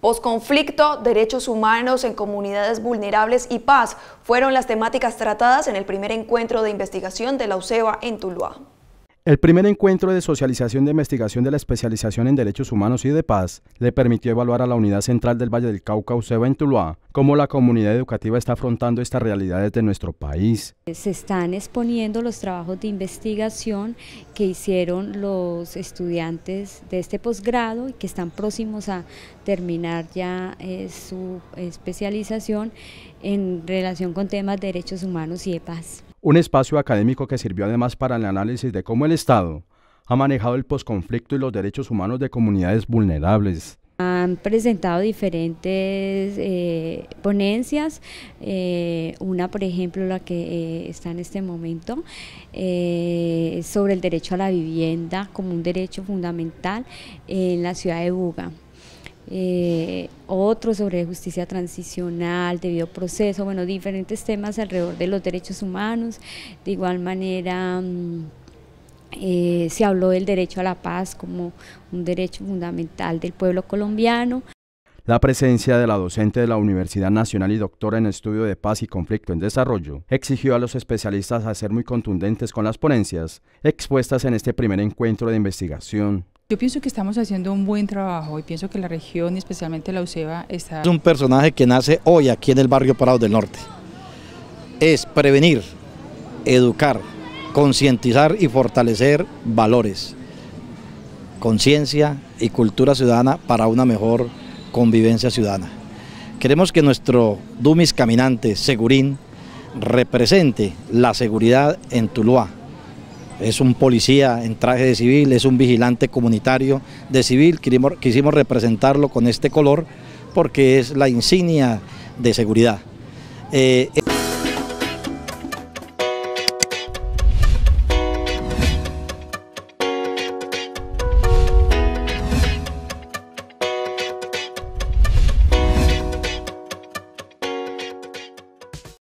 Posconflicto, derechos humanos en comunidades vulnerables y paz fueron las temáticas tratadas en el primer encuentro de investigación de la UCEBA en Tuluá. El primer encuentro de socialización de investigación de la especialización en derechos humanos y de paz le permitió evaluar a la Unidad Central del Valle del Cauca, UCEBA en Tuluá, cómo la comunidad educativa está afrontando estas realidades de nuestro país. Se están exponiendo los trabajos de investigación que hicieron los estudiantes de este posgrado y que están próximos a terminar ya eh, su especialización en relación con temas de derechos humanos y de paz un espacio académico que sirvió además para el análisis de cómo el Estado ha manejado el posconflicto y los derechos humanos de comunidades vulnerables. Han presentado diferentes eh, ponencias, eh, una por ejemplo la que eh, está en este momento sobre el derecho a la vivienda como un derecho fundamental en la ciudad de Buga. Eh, otro sobre justicia transicional, debido proceso, bueno, diferentes temas alrededor de los derechos humanos. De igual manera, mm, eh, se habló del derecho a la paz como un derecho fundamental del pueblo colombiano. La presencia de la docente de la Universidad Nacional y doctora en Estudio de Paz y Conflicto en Desarrollo exigió a los especialistas a ser muy contundentes con las ponencias expuestas en este primer encuentro de investigación yo pienso que estamos haciendo un buen trabajo y pienso que la región, especialmente la UCEBA, está... Es un personaje que nace hoy aquí en el barrio Parado del Norte. Es prevenir, educar, concientizar y fortalecer valores, conciencia y cultura ciudadana para una mejor convivencia ciudadana. Queremos que nuestro Dumis Caminante Segurín represente la seguridad en Tuluá, es un policía en traje de civil, es un vigilante comunitario de civil, quisimos representarlo con este color porque es la insignia de seguridad. Eh,